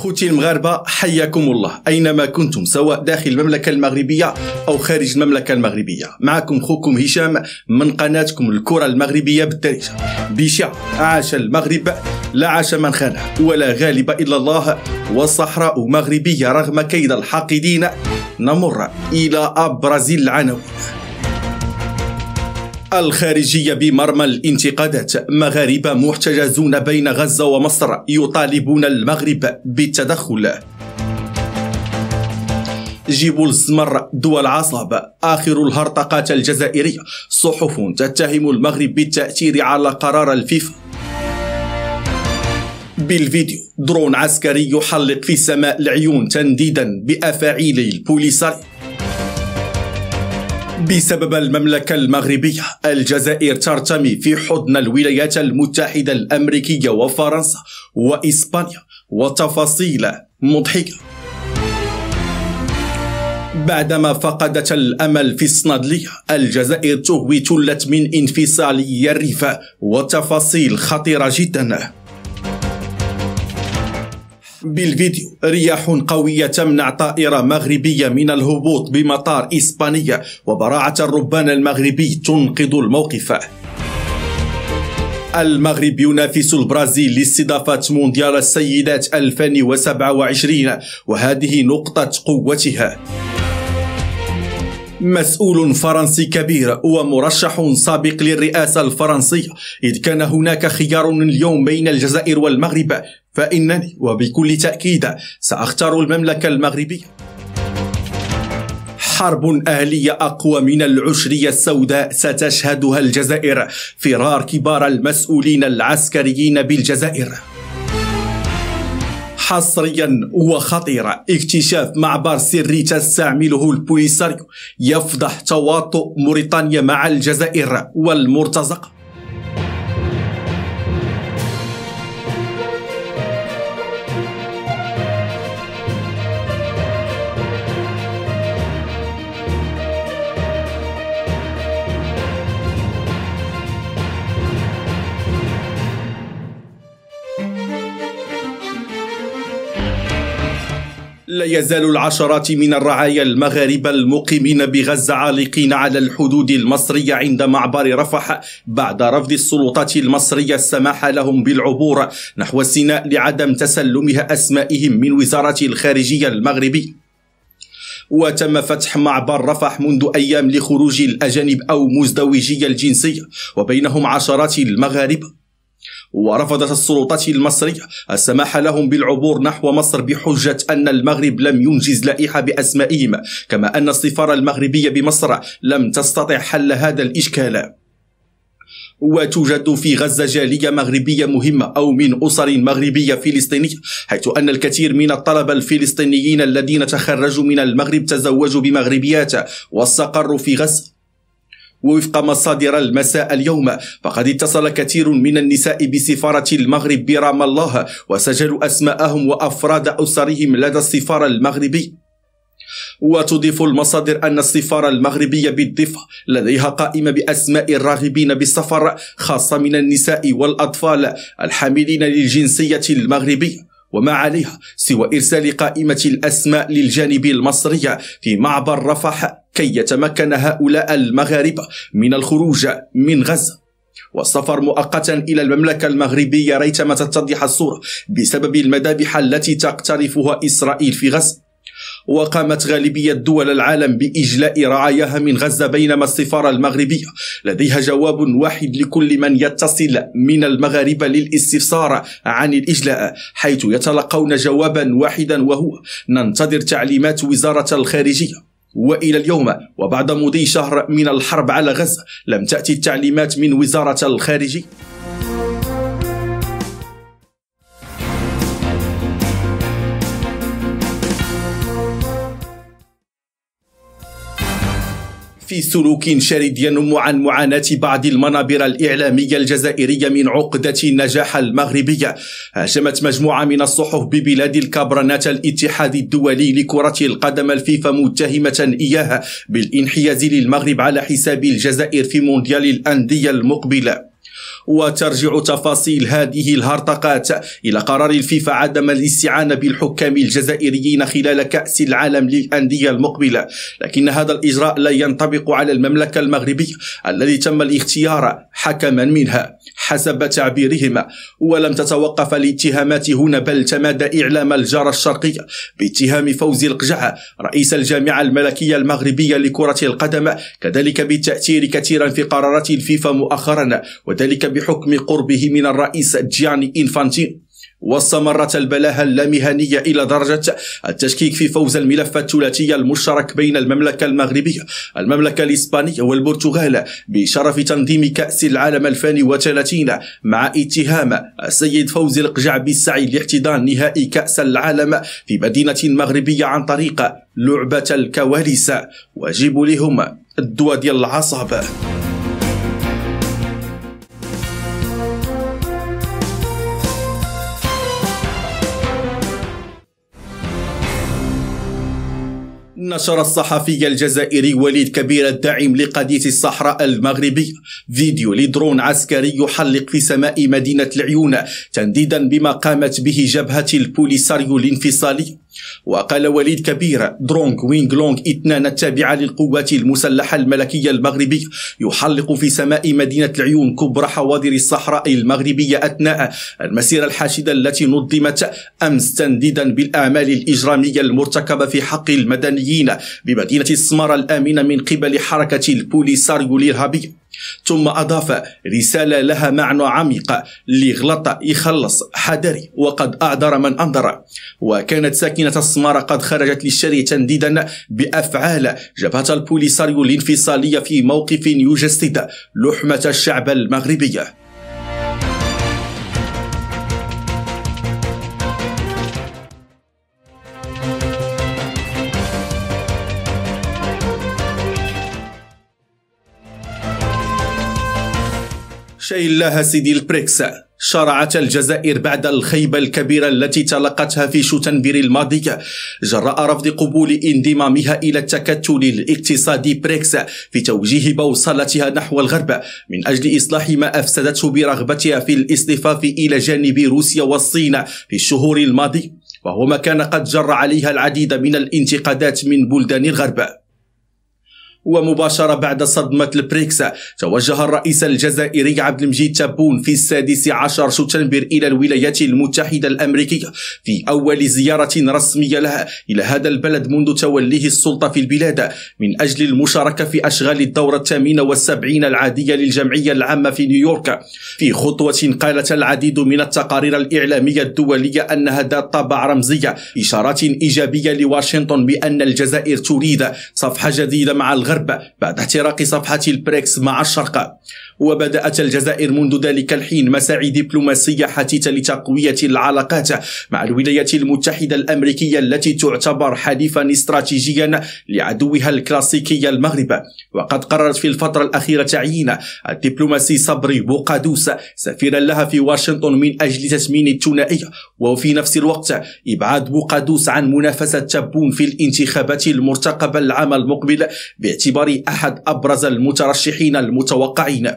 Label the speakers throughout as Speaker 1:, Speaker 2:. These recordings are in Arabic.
Speaker 1: خوتي المغاربة حياكم الله أينما كنتم سواء داخل المملكة المغربية أو خارج المملكة المغربية معكم خوكم هشام من قناتكم الكرة المغربية بالدارجة بشع عاش المغرب لا عاش من خانه ولا غالب إلا الله والصحراء مغربية رغم كيد الحاقدين نمر إلى أبرز العناوين الخارجية بمرمى الانتقادات مغاربة محتجزون بين غزة ومصر يطالبون المغرب بالتدخل جيبوا الزمر دول عصاب آخر الهرطقات الجزائرية صحف تتهم المغرب بالتأثير على قرار الفيفا بالفيديو درون عسكري يحلق في سماء العيون تنديدا بأفاعيل البوليساريو بسبب المملكة المغربية الجزائر ترتمي في حضن الولايات المتحدة الأمريكية وفرنسا وإسبانيا وتفاصيل مضحكة بعدما فقدت الأمل في الصنادلية الجزائر تهوي تلة من انفصالي الريف وتفاصيل خطيرة جداً بالفيديو رياح قوية تمنع طائرة مغربية من الهبوط بمطار إسبانية وبراعة الربان المغربي تنقذ الموقف المغرب ينافس البرازيل لاستضافة مونديال السيدات 2027 وهذه نقطة قوتها مسؤول فرنسي كبير ومرشح سابق للرئاسة الفرنسية إذ كان هناك خيار اليوم بين الجزائر والمغرب فإنني وبكل تأكيد سأختار المملكة المغربية حرب أهلية أقوى من العشرية السوداء ستشهدها الجزائر فرار كبار المسؤولين العسكريين بالجزائر حصريا وخطيرا اكتشاف معبر سري تستعمله البوليساريو يفضح تواطؤ موريتانيا مع الجزائر والمرتزقة لا يزال العشرات من الرعايا المغاربة المقيمين بغزة عالقين على الحدود المصرية عند معبر رفح بعد رفض السلطات المصرية السماح لهم بالعبور نحو سيناء لعدم تسلمها أسمائهم من وزارة الخارجية المغربي وتم فتح معبر رفح منذ أيام لخروج الأجانب أو مزدوجي الجنسية وبينهم عشرات المغاربة ورفضت السلطات المصرية السماح لهم بالعبور نحو مصر بحجة أن المغرب لم ينجز لائحة بأسمائهم كما أن السفارة المغربية بمصر لم تستطع حل هذا الإشكال وتوجد في غزة جالية مغربية مهمة أو من أسر مغربية فلسطينية حيث أن الكثير من الطلبة الفلسطينيين الذين تخرجوا من المغرب تزوجوا بمغربيات واستقروا في غزة ووفق مصادر المساء اليوم فقد اتصل كثير من النساء بسفارة المغرب برام الله وسجلوا أسماءهم وأفراد أسرهم لدى السفارة المغربي وتضيف المصادر أن السفارة المغربية بالضفة لديها قائمة بأسماء الراغبين بالسفر خاصة من النساء والأطفال الحاملين للجنسية المغربية وما عليها سوى إرسال قائمة الأسماء للجانب المصري في معبر رفح كي يتمكن هؤلاء المغاربة من الخروج من غزة والسفر مؤقتا إلى المملكة المغربية ريتما تتضح الصورة بسبب المذابح التي تقترفها إسرائيل في غزة وقامت غالبية دول العالم بإجلاء رعاياها من غزة بينما السفارة المغربية لديها جواب واحد لكل من يتصل من المغاربة للاستفسار عن الإجلاء حيث يتلقون جوابا واحدا وهو ننتظر تعليمات وزارة الخارجية والى اليوم وبعد مضي شهر من الحرب على غزه لم تاتي التعليمات من وزاره الخارجيه في سلوك شرد ينم عن معاناة بعض المنابر الإعلامية الجزائرية من عقدة النجاح المغربية هاجمت مجموعة من الصحف ببلاد الكابرانات الاتحاد الدولي لكرة القدم الفيفا متهمة إياها بالانحياز للمغرب على حساب الجزائر في مونديال الأندية المقبلة وترجع تفاصيل هذه الهرطقات إلى قرار الفيفا عدم الاستعانة بالحكام الجزائريين خلال كأس العالم للأندية المقبلة لكن هذا الإجراء لا ينطبق على المملكة المغربية الذي تم الاختيار حكما منها حسب تعبيرهما ولم تتوقف الاتهامات هنا بل تمادى إعلام الجارة الشرقية باتهام فوزي القجعة رئيس الجامعة الملكية المغربية لكرة القدم كذلك بالتأثير كثيرا في قرارات الفيفا مؤخرا وذلك بحكم قربه من الرئيس جياني إنفانتين واستمرت البلاهه اللامهنيه الى درجه التشكيك في فوز الملف الثلاثي المشترك بين المملكه المغربيه، المملكه الاسبانيه والبرتغال بشرف تنظيم كاس العالم 2030 مع اتهام السيد فوزي القجع بالسعي لاحتضان نهائي كاس العالم في مدينه مغربيه عن طريق لعبه الكواليس، واجب لهم الدواء ديال العصابه. نشر الصحفي الجزائري وليد كبير الداعم لقضية الصحراء المغربية فيديو لدرون عسكري يحلق في سماء مدينة العيون تنديدا بما قامت به جبهة البوليساريو الانفصالي وقال وليد كبير درونغ وينغ لونغ اثنان التابعة للقوات المسلحة الملكية المغربية يحلق في سماء مدينة العيون كبرى حواضر الصحراء المغربية أثناء المسيرة الحاشدة التي نظمت أمس تنديدا بالأعمال الإجرامية المرتكبة في حق المدنيين بمدينة السمارة الآمنة من قبل حركة البوليساريو الإرهابية ثم أضاف رسالة لها معنى عميق لغلط يخلص حذري وقد أعذر من أنظر وكانت ساكنة السمارة قد خرجت للشارع تنديدا بأفعال جبهة البوليساريو الانفصالية في موقف يجسد لحمة الشعب المغربي الله سيدي البريكس شرعت الجزائر بعد الخيبة الكبيرة التي تلقتها في شتنبر الماضية جراء رفض قبول انضمامها إلى التكتل الاقتصادي بريكس في توجيه بوصلتها نحو الغرب من أجل إصلاح ما أفسدته برغبتها في الاصطفاف إلى جانب روسيا والصين في الشهور الماضية وهو ما كان قد جر عليها العديد من الانتقادات من بلدان الغرب ومباشرة بعد صدمة البريكس توجه الرئيس الجزائري عبد المجيد تبون في السادس عشر شتنبر إلى الولايات المتحدة الأمريكية في أول زيارة رسمية لها إلى هذا البلد منذ توليه السلطة في البلاد من أجل المشاركة في أشغال الدورة الثامنة والسبعين العادية للجمعية العامة في نيويورك في خطوة قالت العديد من التقارير الإعلامية الدولية أنها ذات طابع رمزي إشارات إيجابية لواشنطن بأن الجزائر تريد صفحة جديدة مع الغرب الغرب بعد احتراق صفحة البريكس مع الشرق وبدأت الجزائر منذ ذلك الحين مساعي دبلوماسية حثيثة لتقوية العلاقات مع الولايات المتحدة الأمريكية التي تعتبر حليفا استراتيجيا لعدوها الكلاسيكي المغرب وقد قررت في الفترة الأخيرة تعيين الدبلوماسي صبري بوقادوس سفيرا لها في واشنطن من أجل تسمين الثنائي وفي نفس الوقت إبعاد بوقادوس عن منافسة تبون في الانتخابات المرتقبة العام المقبل باعتباره أحد أبرز المترشحين المتوقعين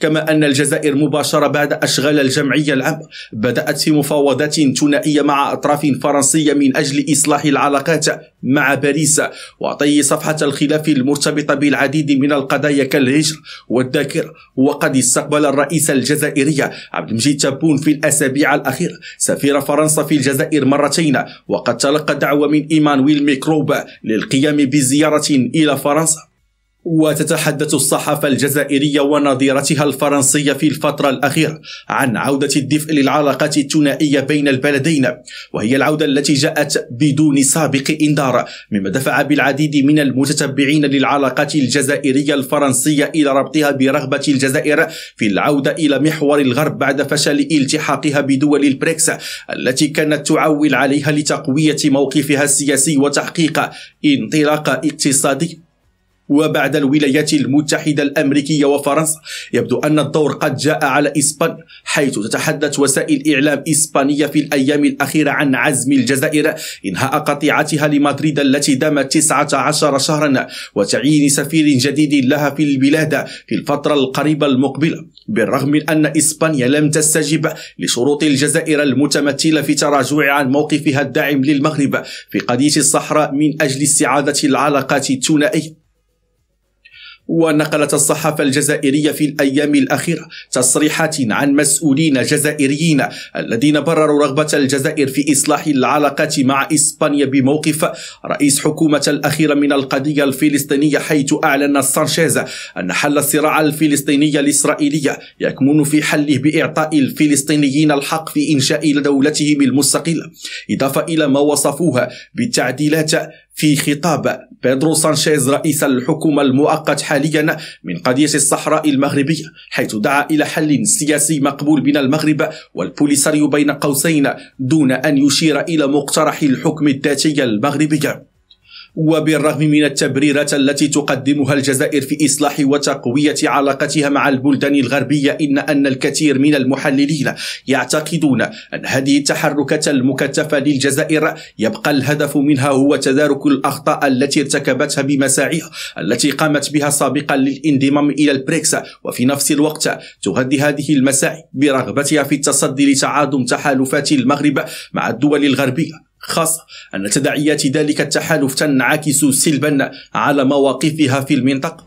Speaker 1: كما أن الجزائر مباشرة بعد أشغال الجمعية العام بدأت في مفاوضات ثنائية مع أطراف فرنسية من أجل إصلاح العلاقات مع باريس وطي صفحة الخلاف المرتبطة بالعديد من القضايا كالهجر والذاكرة وقد استقبل الرئيس الجزائري عبد المجيد تبون في الأسابيع الأخيرة سفير فرنسا في الجزائر مرتين وقد تلقى دعوة من إيمانويل ميكروب للقيام بزيارة إلى فرنسا وتتحدث الصحافة الجزائرية ونظيرتها الفرنسية في الفترة الأخيرة عن عودة الدفء للعلاقات الثنائية بين البلدين وهي العودة التي جاءت بدون سابق إنذار مما دفع بالعديد من المتتبعين للعلاقات الجزائرية الفرنسية إلى ربطها برغبة الجزائر في العودة إلى محور الغرب بعد فشل التحاقها بدول البريكس التي كانت تعول عليها لتقوية موقفها السياسي وتحقيق انطلاق اقتصادي وبعد الولايات المتحدة الأمريكية وفرنسا يبدو أن الدور قد جاء على إسبانيا حيث تتحدث وسائل إعلام إسبانية في الأيام الأخيرة عن عزم الجزائر إنهاء قطيعتها لمدريد التي دامت 19 شهرا وتعيين سفير جديد لها في البلاد في الفترة القريبة المقبلة بالرغم من أن إسبانيا لم تستجب لشروط الجزائر المتمثلة في تراجع عن موقفها الداعم للمغرب في قضية الصحراء من أجل استعادة العلاقات الثنائية ونقلت الصحافة الجزائرية في الأيام الأخيرة تصريحات عن مسؤولين جزائريين الذين برروا رغبة الجزائر في إصلاح العلاقات مع إسبانيا بموقف رئيس حكومة الأخيرة من القضية الفلسطينية حيث أعلن سانشيز أن حل الصراع الفلسطيني الإسرائيلي يكمن في حله بإعطاء الفلسطينيين الحق في إنشاء دولتهم المستقلة إضافة إلى ما وصفوها بالتعديلات في خطاب بيدرو سانشيز رئيس الحكومة المؤقت حاليا من قضية الصحراء المغربية حيث دعا إلى حل سياسي مقبول بين المغرب والبوليساريو بين قوسين دون أن يشير إلى مقترح الحكم الذاتي المغربي وبالرغم من التبريرات التي تقدمها الجزائر في إصلاح وتقوية علاقتها مع البلدان الغربية إن أن الكثير من المحللين يعتقدون أن هذه التحركات المكثفة للجزائر يبقى الهدف منها هو تدارك الأخطاء التي ارتكبتها بمساعيها التي قامت بها سابقا للانضمام إلى البريكس وفي نفس الوقت تهدي هذه المساعي برغبتها في التصدي لتعادم تحالفات المغرب مع الدول الغربية خاصة أن تداعيات ذلك التحالف تنعكس سلبا على مواقفها في المنطقة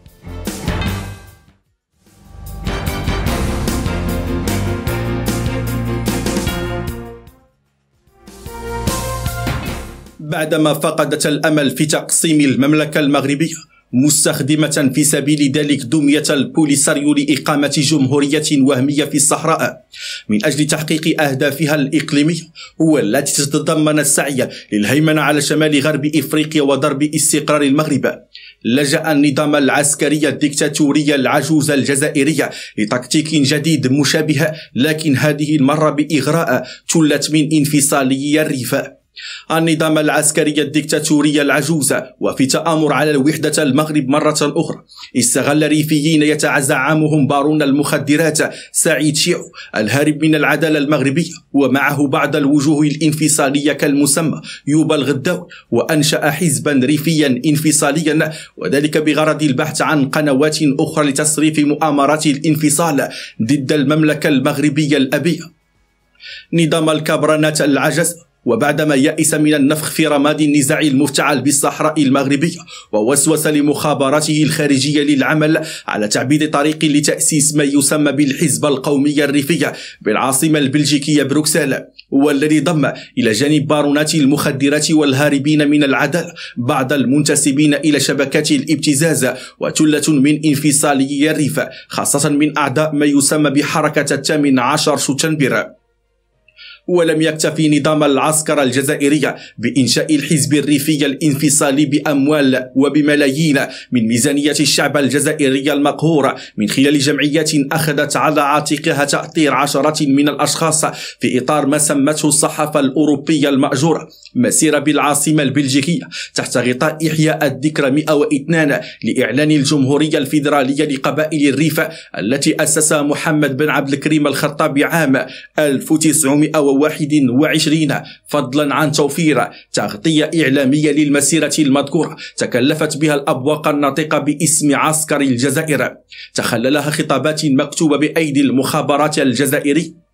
Speaker 1: بعدما فقدت الامل في تقسيم المملكه المغربيه مستخدمة في سبيل ذلك دمية البوليساريو لإقامة جمهورية وهمية في الصحراء من أجل تحقيق أهدافها الإقليمية والتي تتضمن السعي للهيمنة على شمال غرب إفريقيا وضرب استقرار المغرب لجأ النظام العسكري الدكتاتوري العجوز الجزائري لتكتيك جديد مشابه لكن هذه المرة بإغراء تلت من انفصالي الريف النظام العسكري الدكتاتوري العجوز وفي تآمر على الوحدة المغرب مرة أخرى استغل ريفيين يتعزعمهم بارون المخدرات سعيد شيعو الهارب من العدالة المغربية ومعه بعض الوجوه الانفصالية كالمسمى يوبا الغداوي وأنشأ حزبا ريفيا انفصاليا وذلك بغرض البحث عن قنوات أخرى لتصريف مؤامرات الانفصال ضد المملكة المغربية الأبية نظام الكبرنات العجز وبعدما يأس من النفخ في رماد النزاع المفتعل بالصحراء المغربية ووسوس لمخابراته الخارجية للعمل على تعبيد طريق لتأسيس ما يسمى بالحزب القومي الريفية بالعاصمة البلجيكية بروكسل والذي ضم إلى جانب بارونات المخدرات والهاربين من العدل بعض المنتسبين إلى شبكات الابتزاز وتلة من انفصاليي الريف خاصة من أعضاء ما يسمى بحركة الثامن عشر سبتمبر ولم يكتفي نظام العسكر الجزائري بإنشاء الحزب الريفي الانفصالي بأموال وبملايين من ميزانية الشعب الجزائري المقهور من خلال جمعيات أخذت على عاتقها تأطير عشرات من الأشخاص في إطار ما سمته الصحافة الأوروبية المأجورة مسيرة بالعاصمة البلجيكية تحت غطاء إحياء الذكرى 102 لإعلان الجمهورية الفيدرالية لقبائل الريف التي أسسها محمد بن عبد الكريم الخطاب عام 1900 واحد وعشرين فضلا عن توفير تغطية إعلامية للمسيرة المذكورة تكلفت بها الأبواق الناطقة باسم عسكر الجزائر تخللها خطابات مكتوبة بأيدي المخابرات الجزائري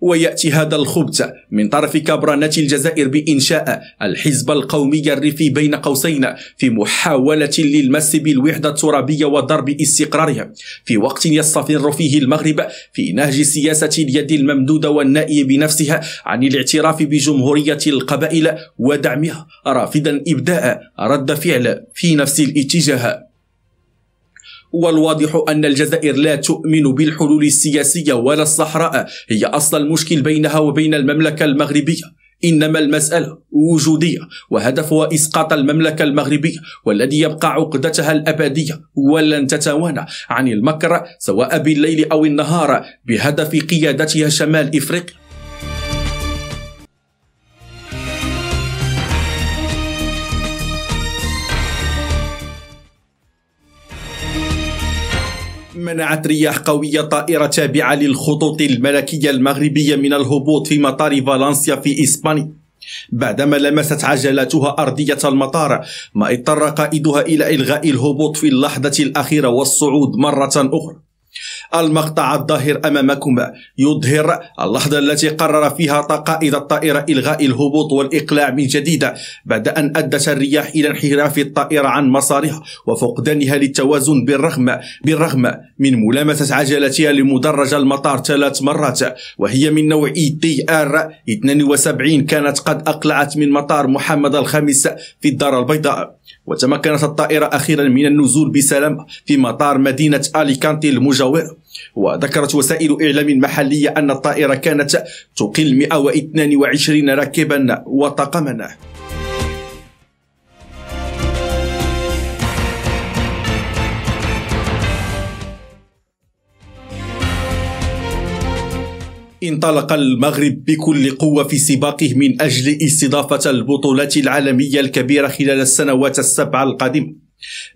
Speaker 1: ويأتي هذا الخبث من طرف كبرنة الجزائر بإنشاء الحزب القومي الريفي بين قوسين في محاولة للمس بالوحدة الترابية وضرب استقرارها في وقت يستفر فيه المغرب في نهج سياسة اليد الممدودة والنائي بنفسها عن الاعتراف بجمهورية القبائل ودعمها رافدا إبداء رد فعل في نفس الاتجاه والواضح أن الجزائر لا تؤمن بالحلول السياسية ولا الصحراء هي أصل المشكل بينها وبين المملكة المغربية إنما المسألة وجودية وهدفها إسقاط المملكة المغربية والذي يبقى عقدتها الأبدية ولن تتوانى عن المكر سواء بالليل أو النهار بهدف قيادتها شمال إفريقيا منعت رياح قوية طائرة تابعة للخطوط الملكية المغربية من الهبوط في مطار فالنسيا في إسبانيا بعدما لمست عجلاتها أرضية المطار ما اضطر قائدها إلى إلغاء الهبوط في اللحظة الأخيرة والصعود مرة أخرى المقطع الظاهر أمامكم يظهر اللحظة التي قرر فيها قائد الطائرة إلغاء الهبوط والإقلاع من جديد بعد أن أدت الرياح إلى انحراف الطائرة عن مسارها وفقدانها للتوازن بالرغم بالرغم من ملامسة عجلتها لمدرج المطار ثلاث مرات وهي من نوع اي تي آر 72 كانت قد أقلعت من مطار محمد الخامس في الدار البيضاء وتمكنت الطائرة أخيرا من النزول بسلام في مطار مدينة أليكانتي المجاور وذكرت وسائل إعلام محلية أن الطائرة كانت تقل 122 راكبا وطاقما انطلق المغرب بكل قوة في سباقه من أجل استضافة البطولة العالمية الكبيرة خلال السنوات السبعة القادمة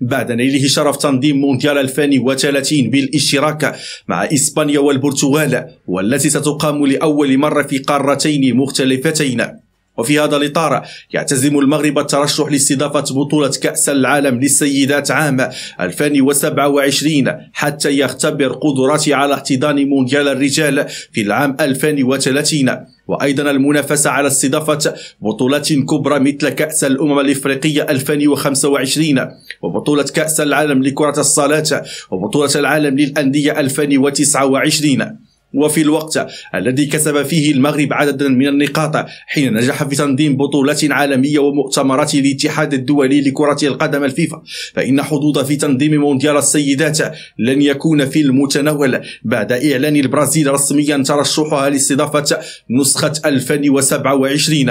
Speaker 1: بعد نيله شرف تنظيم مونديال 2030 بالاشتراك مع إسبانيا والبرتغال والتي ستقام لأول مرة في قارتين مختلفتين وفي هذا الإطار يعتزم المغرب الترشح لاستضافة بطولة كأس العالم للسيدات عام 2027 حتى يختبر قدراته على احتضان مونديال الرجال في العام 2030 وأيضا المنافسة على استضافة بطولات كبرى مثل كأس الأمم الإفريقية 2025 وبطولة كأس العالم لكرة الصالات وبطولة العالم للأندية 2029 وفي الوقت الذي كسب فيه المغرب عددا من النقاط حين نجح في تنظيم بطولات عالمية ومؤتمرات الاتحاد الدولي لكرة القدم الفيفا فإن حظوظ في تنظيم مونديال السيدات لن يكون في المتناول بعد إعلان البرازيل رسميا ترشحها لاستضافة نسخة 2027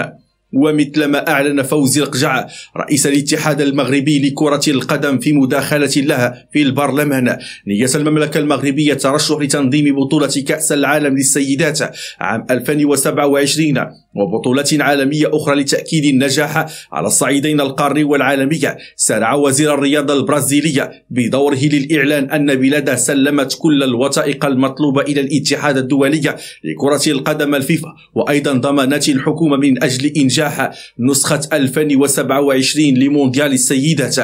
Speaker 1: ومثلما أعلن فوزي القجع رئيس الاتحاد المغربي لكرة القدم في مداخلة لها في البرلمان نية المملكة المغربية ترشح لتنظيم بطولة كأس العالم للسيدات عام 2027 وبطولة عالمية أخرى لتأكيد النجاح على الصعيدين القاري والعالمي سارع وزير الرياضة البرازيلية بدوره للإعلان أن بلاده سلمت كل الوثائق المطلوبة إلى الاتحاد الدولي لكرة القدم الفيفا وأيضا ضمانات الحكومة من أجل إنجاح نجاح نسخة 2027 لمونديال السيدات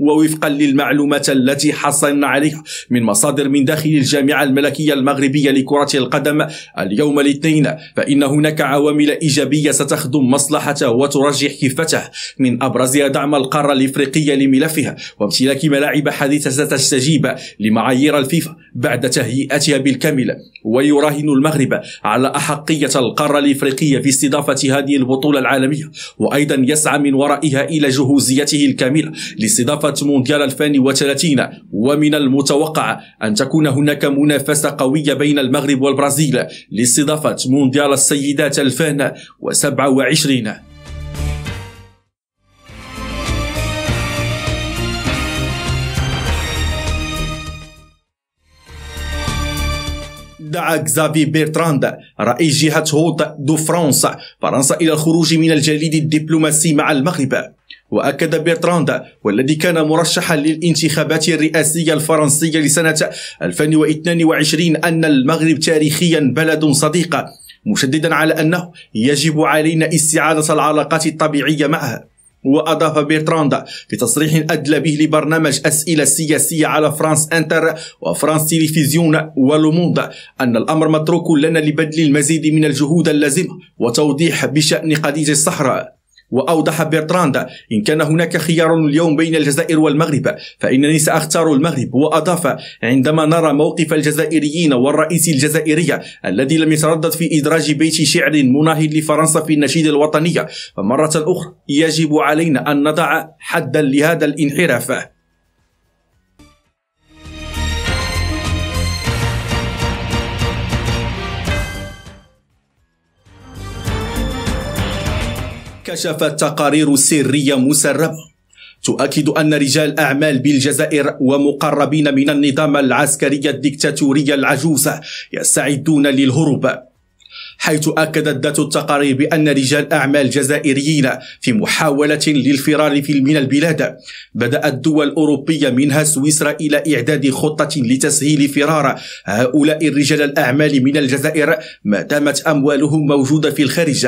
Speaker 1: ووفقا للمعلومات التي حصلنا عليها من مصادر من داخل الجامعة الملكية المغربية لكرة القدم اليوم الاثنين فإن هناك عوامل إيجابية ستخدم مصلحته وترجح كفته من أبرزها دعم القارة الإفريقية لملفها وامتلاك ملاعب حديثة ستستجيب لمعايير الفيفا بعد تهيئتها بالكامل ويراهن المغرب على أحقية القارة الإفريقية في استضافة هذه البطولة العالمية وأيضا يسعى من ورائها إلى جهوزيته الكاملة لاستضافة إدارة مونديال 2030 ومن المتوقع أن تكون هناك منافسة قوية بين المغرب والبرازيل لاستضافة مونديال السيدات 2027 دعا كزافي بيرتراند رئيس جهة هوت دو فرانس فرنسا إلى الخروج من الجليد الدبلوماسي مع المغرب وأكد بيرتراند والذي كان مرشحا للانتخابات الرئاسية الفرنسية لسنة 2022 أن المغرب تاريخيا بلد صديق مشددا على أنه يجب علينا استعادة العلاقات الطبيعية معه وأضاف بيرتراند في تصريح أدلى به لبرنامج أسئلة سياسية على فرانس أنتر وفرانس تلفزيون ولوموند أن الأمر متروك لنا لبذل المزيد من الجهود اللازمة وتوضيح بشأن قضية الصحراء وأوضح بيرتراند إن كان هناك خيار اليوم بين الجزائر والمغرب فإنني سأختار المغرب وأضاف عندما نرى موقف الجزائريين والرئيس الجزائري الذي لم يتردد في إدراج بيت شعر مناهض لفرنسا في النشيد الوطني فمرة أخرى يجب علينا أن نضع حدا لهذا الانحراف كشفت تقارير سرية مسربة تؤكد أن رجال أعمال بالجزائر ومقربين من النظام العسكري الدكتاتوري العجوز يستعدون للهروب حيث أكدت ذات التقارير بأن رجال أعمال جزائريين في محاولة للفرار في من البلاد بدأت دول أوروبية منها سويسرا إلى إعداد خطة لتسهيل فرار هؤلاء الرجال الأعمال من الجزائر ما دامت أموالهم موجودة في الخارج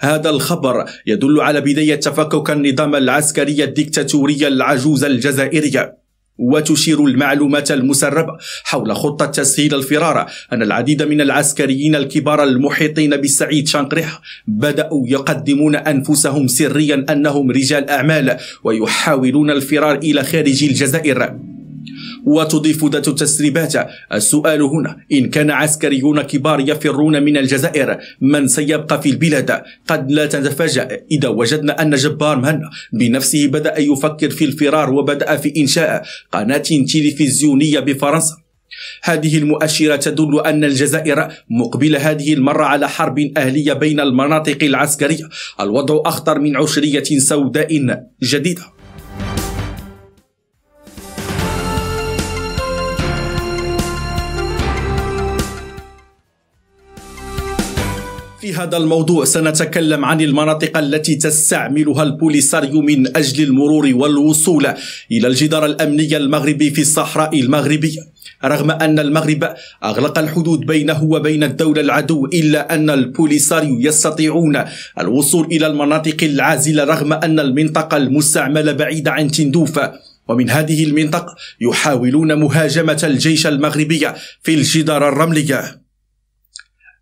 Speaker 1: هذا الخبر يدل على بداية تفكك النظام العسكري الديكتاتوري العجوز الجزائري وتشير المعلومات المسربة حول خطة تسهيل الفرار أن العديد من العسكريين الكبار المحيطين بالسعيد شانقريح بدأوا يقدمون أنفسهم سريا أنهم رجال أعمال ويحاولون الفرار إلى خارج الجزائر وتضيف ذات التسريبات السؤال هنا إن كان عسكريون كبار يفرون من الجزائر من سيبقى في البلاد قد لا تتفاجأ إذا وجدنا أن جبار مهنا بنفسه بدأ يفكر في الفرار وبدأ في إنشاء قناة تلفزيونية بفرنسا هذه المؤشرة تدل أن الجزائر مقبلة هذه المرة على حرب أهلية بين المناطق العسكرية الوضع أخطر من عشرية سوداء جديدة في هذا الموضوع سنتكلم عن المناطق التي تستعملها البوليساريو من أجل المرور والوصول إلى الجدار الأمني المغربي في الصحراء المغربية رغم أن المغرب أغلق الحدود بينه وبين الدولة العدو إلا أن البوليساريو يستطيعون الوصول إلى المناطق العازلة رغم أن المنطقة المستعملة بعيدة عن تندوفة ومن هذه المنطقة يحاولون مهاجمة الجيش المغربي في الجدار الرملي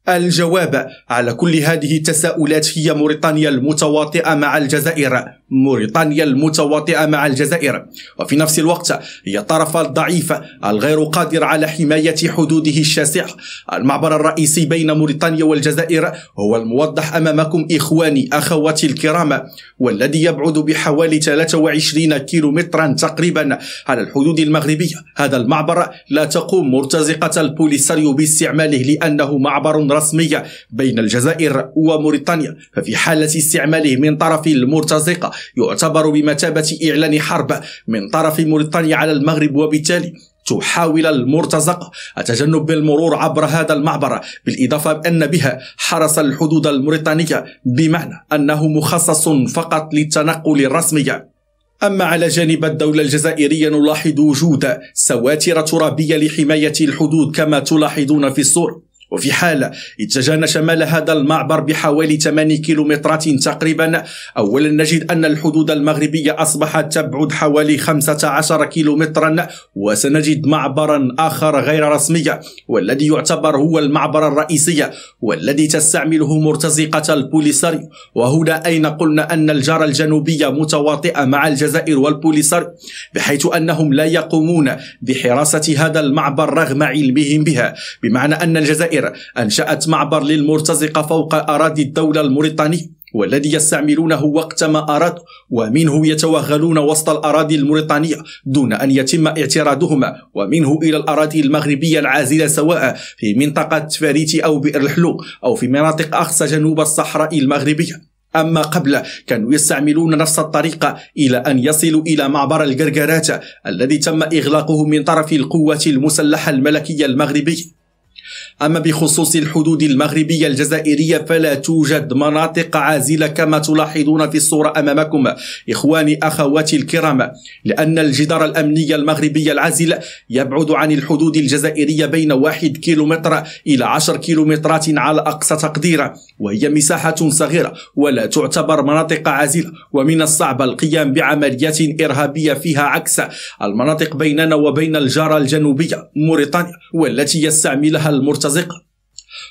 Speaker 1: الجواب على كل هذه التساؤلات هي موريتانيا المتواطئه مع الجزائر موريتانيا المتواطئة مع الجزائر وفي نفس الوقت هي الطرف الضعيف الغير قادر على حماية حدوده الشاسع المعبر الرئيسي بين موريتانيا والجزائر هو الموضح أمامكم إخواني أخواتي الكرام والذي يبعد بحوالي 23 كيلومترا تقريبا على الحدود المغربية هذا المعبر لا تقوم مرتزقة البوليساريو باستعماله لأنه معبر رسمي بين الجزائر وموريتانيا ففي حالة استعماله من طرف المرتزقة يعتبر بمثابة إعلان حرب من طرف موريتانيا على المغرب وبالتالي تحاول المرتزقة التجنب المرور عبر هذا المعبر بالإضافة بأن بها حرس الحدود الموريتانية بمعنى أنه مخصص فقط للتنقل الرسمي أما على جانب الدولة الجزائرية نلاحظ وجود سواتر ترابية لحماية الحدود كما تلاحظون في الصور وفي حال اتجهنا شمال هذا المعبر بحوالي 8 كيلومترات تقريبا أولا نجد أن الحدود المغربية أصبحت تبعد حوالي 15 كيلومترا وسنجد معبرا آخر غير رسمي والذي يعتبر هو المعبر الرئيسي والذي تستعمله مرتزقة البوليساريو وهنا أين قلنا أن الجارة الجنوبية متواطئة مع الجزائر والبوليساريو بحيث أنهم لا يقومون بحراسة هذا المعبر رغم علمهم بها بمعنى أن الجزائر الجزائر أنشأت معبر للمرتزقة فوق أراضي الدولة الموريتانية والذي يستعملونه وقت ما أرادوا ومنه يتوغلون وسط الأراضي الموريتانية دون أن يتم اعتراضهما ومنه إلى الأراضي المغربية العازلة سواء في منطقة فريتي أو بئر الحلو أو في مناطق أقصى جنوب الصحراء المغربية أما قبل كانوا يستعملون نفس الطريقة إلى أن يصلوا إلى معبر الجرجرات الذي تم إغلاقه من طرف القوة المسلحة الملكية المغربية أما بخصوص الحدود المغربية الجزائرية فلا توجد مناطق عازلة كما تلاحظون في الصورة أمامكم إخواني أخواتي الكرام لأن الجدار الأمني المغربي العازل يبعد عن الحدود الجزائرية بين واحد كيلومتر إلى عشر كيلومترات على أقصى تقدير وهي مساحة صغيرة ولا تعتبر مناطق عازلة ومن الصعب القيام بعمليات إرهابية فيها عكس المناطق بيننا وبين الجارة الجنوبية موريتانيا والتي يستعملها المرتبطين متزقة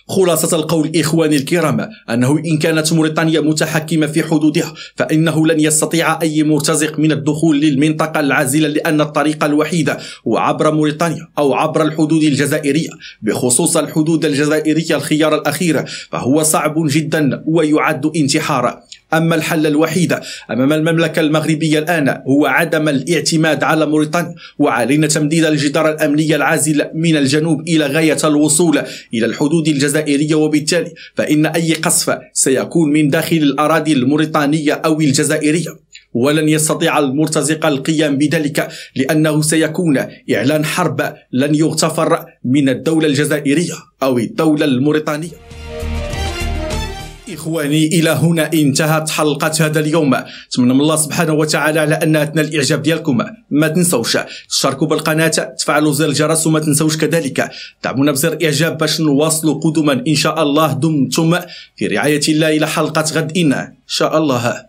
Speaker 1: خلاصة القول إخواني الكرام أنه إن كانت موريتانيا متحكمة في حدودها فإنه لن يستطيع أي مرتزق من الدخول للمنطقة العازلة لأن الطريق الوحيد هو عبر موريتانيا أو عبر الحدود الجزائرية بخصوص الحدود الجزائرية الخيار الأخير فهو صعب جدا ويعد انتحارا أما الحل الوحيد أمام المملكة المغربية الآن هو عدم الاعتماد على موريتانيا وعلينا تمديد الجدار الأمني العازل من الجنوب إلى غاية الوصول إلى الحدود الجزائرية وبالتالي فإن أي قصف سيكون من داخل الأراضي الموريتانية أو الجزائرية ولن يستطيع المرتزق القيام بذلك لأنه سيكون إعلان حرب لن يغتفر من الدولة الجزائرية أو الدولة الموريتانية إخواني إلى هنا انتهت حلقة هذا اليوم أتمنى من الله سبحانه وتعالى على أنها تنال الإعجاب ديالكم ما تنسوش تشتركوا بالقناة تفعلوا زر الجرس وما تنسوش كذلك دعمونا بزر إعجاب باش نواصلوا قدما إن شاء الله دمتم في رعاية الله إلى حلقة غد إن شاء الله